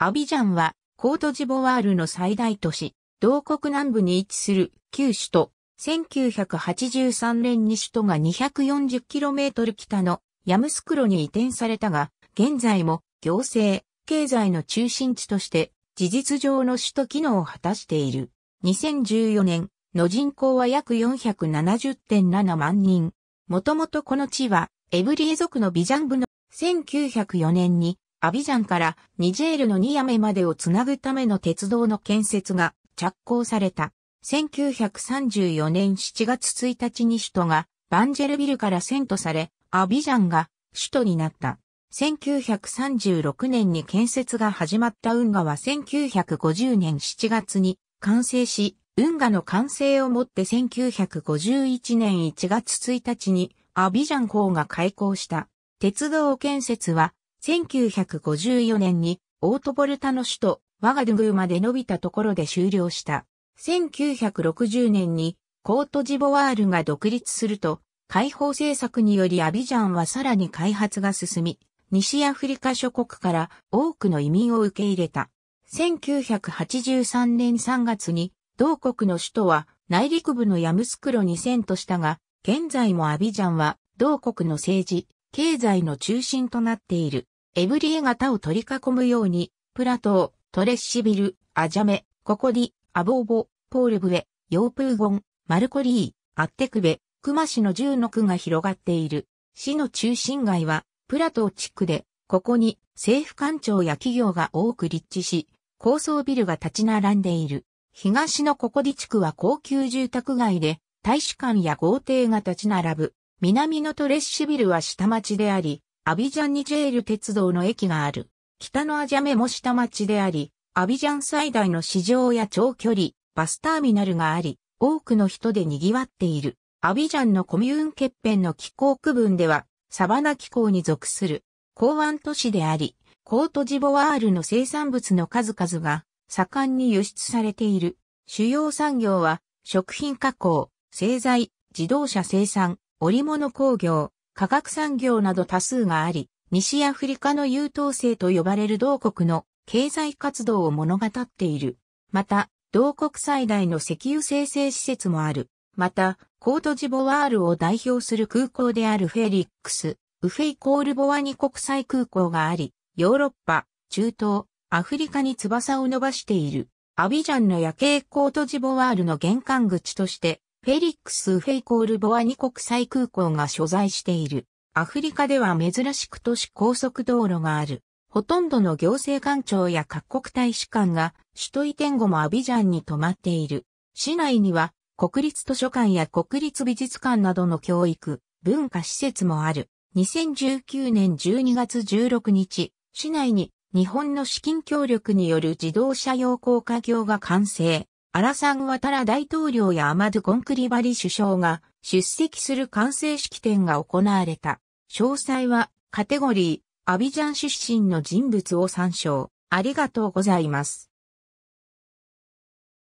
アビジャンは、コートジボワールの最大都市、同国南部に位置する旧首都、1983年に首都が 240km 北のヤムスクロに移転されたが、現在も行政、経済の中心地として事実上の首都機能を果たしている。2014年の人口は約470.7万人。もともとこの地はエブリエ族のビジャン部の1904年にアビジャンからニジェールのニアメまでをつなぐための鉄道の建設が着工された。1934年7月1日に首都がバンジェルビルから遷都され、アビジャンが首都になった。1936年に建設が始まった運河は1950年7月に完成し、運河の完成をもって1951年1月1日にアビジャン港が開港した。鉄道建設は1954年にオートボルタの首都ワガドゥグーまで伸びたところで終了した。1960年にコートジボワールが独立すると、解放政策によりアビジャンはさらに開発が進み、西アフリカ諸国から多くの移民を受け入れた。1983年3月に同国の首都は内陸部のヤムスクロに遷都したが、現在もアビジャンは同国の政治、経済の中心となっている、エブリエ型を取り囲むように、プラトー、トレッシビル、アジャメ、ココディ、アボーボ、ポールブエ、ヨープーゴン、マルコリー、アッテクベ、クマ市の10の区が広がっている。市の中心街は、プラトー地区で、ここに政府官庁や企業が多く立地し、高層ビルが立ち並んでいる。東のココディ地区は高級住宅街で、大使館や豪邸が立ち並ぶ。南のトレッシュビルは下町であり、アビジャンニジェール鉄道の駅がある。北のアジャメも下町であり、アビジャン最大の市場や長距離、バスターミナルがあり、多くの人で賑わっている。アビジャンのコミューン欠片の気候区分では、サバナ気候に属する港湾都市であり、コートジボワールの生産物の数々が盛んに輸出されている。主要産業は食品加工、製材、自動車生産、織物工業、化学産業など多数があり、西アフリカの優等生と呼ばれる同国の経済活動を物語っている。また、同国最大の石油生成施設もある。また、コートジボワールを代表する空港であるフェリックス、ウフェイコールボワニ国際空港があり、ヨーロッパ、中東、アフリカに翼を伸ばしている。アビジャンの夜景コートジボワールの玄関口として、フェリックス・フェイコール・ボアニ国際空港が所在している。アフリカでは珍しく都市高速道路がある。ほとんどの行政官庁や各国大使館が首都移転後もアビジャンに泊まっている。市内には国立図書館や国立美術館などの教育、文化施設もある。2019年12月16日、市内に日本の資金協力による自動車用高架橋が完成。アラサン・ワタラ大統領やアマドゥ・ンクリバリ首相が出席する完成式典が行われた。詳細はカテゴリー、アビジャン出身の人物を参照。ありがとうございます。